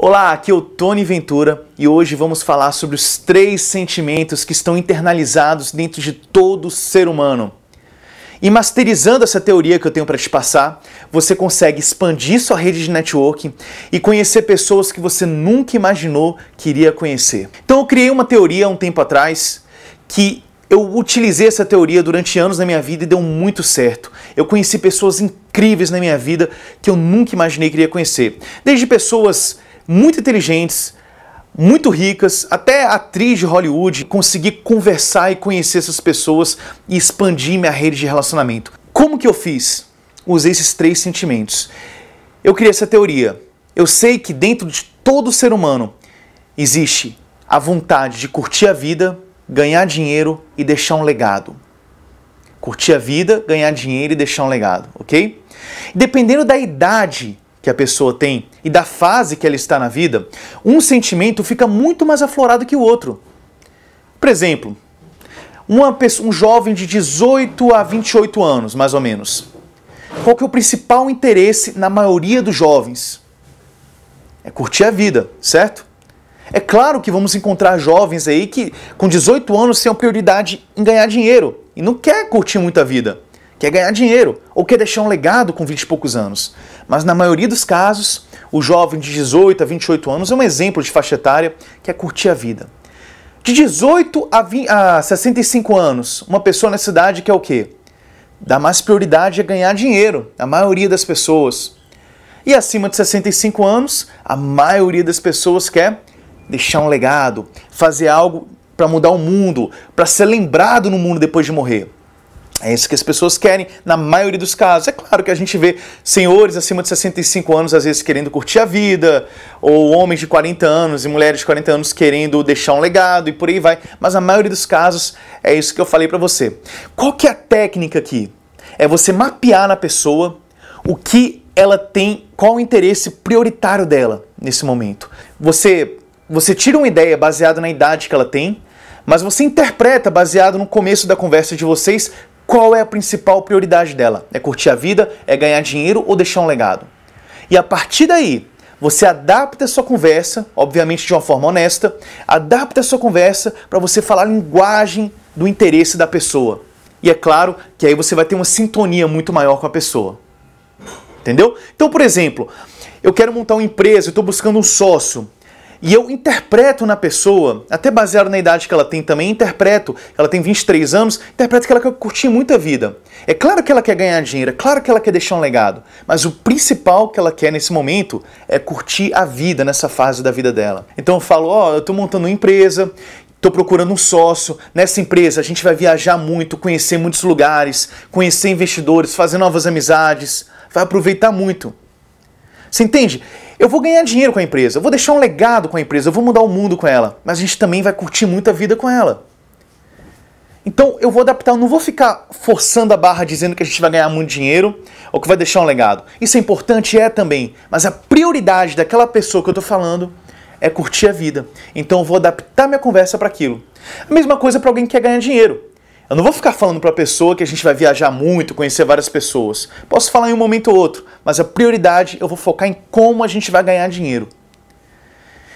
Olá, aqui é o Tony Ventura e hoje vamos falar sobre os três sentimentos que estão internalizados dentro de todo ser humano. E masterizando essa teoria que eu tenho para te passar, você consegue expandir sua rede de networking e conhecer pessoas que você nunca imaginou que iria conhecer. Então eu criei uma teoria há um tempo atrás que eu utilizei essa teoria durante anos na minha vida e deu muito certo. Eu conheci pessoas incríveis na minha vida que eu nunca imaginei que iria conhecer. Desde pessoas muito inteligentes, muito ricas, até atriz de Hollywood, consegui conversar e conhecer essas pessoas e expandir minha rede de relacionamento. Como que eu fiz? Usei esses três sentimentos. Eu criei essa teoria. Eu sei que dentro de todo ser humano existe a vontade de curtir a vida, ganhar dinheiro e deixar um legado. Curtir a vida, ganhar dinheiro e deixar um legado, ok? Dependendo da idade que a pessoa tem, e da fase que ela está na vida, um sentimento fica muito mais aflorado que o outro. Por exemplo, pessoa, um jovem de 18 a 28 anos, mais ou menos. Qual que é o principal interesse na maioria dos jovens? É curtir a vida, certo? É claro que vamos encontrar jovens aí que com 18 anos têm a prioridade em ganhar dinheiro e não quer curtir muita vida, quer ganhar dinheiro ou quer deixar um legado com 20 e poucos anos. Mas na maioria dos casos, o jovem de 18 a 28 anos é um exemplo de faixa etária que é curtir a vida. De 18 a, 20, a 65 anos, uma pessoa nessa idade quer o quê? Dá mais prioridade a é ganhar dinheiro, a maioria das pessoas. E acima de 65 anos, a maioria das pessoas quer deixar um legado, fazer algo para mudar o mundo, para ser lembrado no mundo depois de morrer. É isso que as pessoas querem, na maioria dos casos. É claro que a gente vê senhores acima de 65 anos, às vezes, querendo curtir a vida, ou homens de 40 anos e mulheres de 40 anos querendo deixar um legado e por aí vai. Mas na maioria dos casos, é isso que eu falei para você. Qual que é a técnica aqui? É você mapear na pessoa o que ela tem, qual o interesse prioritário dela nesse momento. Você, você tira uma ideia baseada na idade que ela tem, mas você interpreta baseado no começo da conversa de vocês qual é a principal prioridade dela? É curtir a vida? É ganhar dinheiro ou deixar um legado? E a partir daí, você adapta a sua conversa, obviamente de uma forma honesta, adapta a sua conversa para você falar a linguagem do interesse da pessoa. E é claro que aí você vai ter uma sintonia muito maior com a pessoa. Entendeu? Então, por exemplo, eu quero montar uma empresa, eu estou buscando um sócio. E eu interpreto na pessoa, até baseado na idade que ela tem também, interpreto, ela tem 23 anos, interpreto que ela quer curtir muita vida. É claro que ela quer ganhar dinheiro, é claro que ela quer deixar um legado, mas o principal que ela quer nesse momento é curtir a vida nessa fase da vida dela. Então eu falo, ó, oh, eu tô montando uma empresa, Estou procurando um sócio. Nessa empresa a gente vai viajar muito, conhecer muitos lugares, conhecer investidores, fazer novas amizades. Vai aproveitar muito. Você entende? Eu vou ganhar dinheiro com a empresa, eu vou deixar um legado com a empresa, eu vou mudar o mundo com ela, mas a gente também vai curtir muita vida com ela. Então eu vou adaptar, eu não vou ficar forçando a barra dizendo que a gente vai ganhar muito dinheiro ou que vai deixar um legado. Isso é importante, é também, mas a prioridade daquela pessoa que eu estou falando é curtir a vida. Então eu vou adaptar minha conversa para aquilo. A mesma coisa para alguém que quer ganhar dinheiro. Eu não vou ficar falando para a pessoa que a gente vai viajar muito, conhecer várias pessoas. Posso falar em um momento ou outro, mas a prioridade eu vou focar em como a gente vai ganhar dinheiro.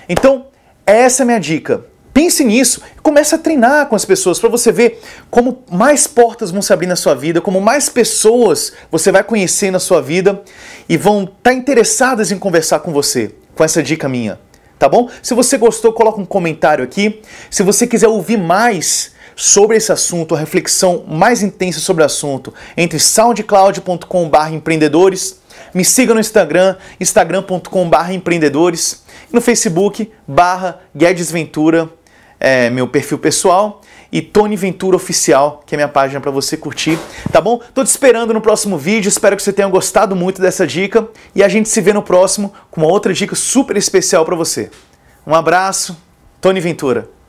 Então, essa é a minha dica. Pense nisso, comece a treinar com as pessoas para você ver como mais portas vão se abrir na sua vida, como mais pessoas você vai conhecer na sua vida e vão estar tá interessadas em conversar com você, com essa dica minha, tá bom? Se você gostou, coloca um comentário aqui. Se você quiser ouvir mais sobre esse assunto, a reflexão mais intensa sobre o assunto, entre soundcloud.com/empreendedores me siga no Instagram, instagram.com.br empreendedores. no Facebook, barra Guedes Ventura, é, meu perfil pessoal. E Tony Ventura Oficial, que é minha página para você curtir, tá bom? Tô te esperando no próximo vídeo, espero que você tenha gostado muito dessa dica. E a gente se vê no próximo com uma outra dica super especial para você. Um abraço, Tony Ventura.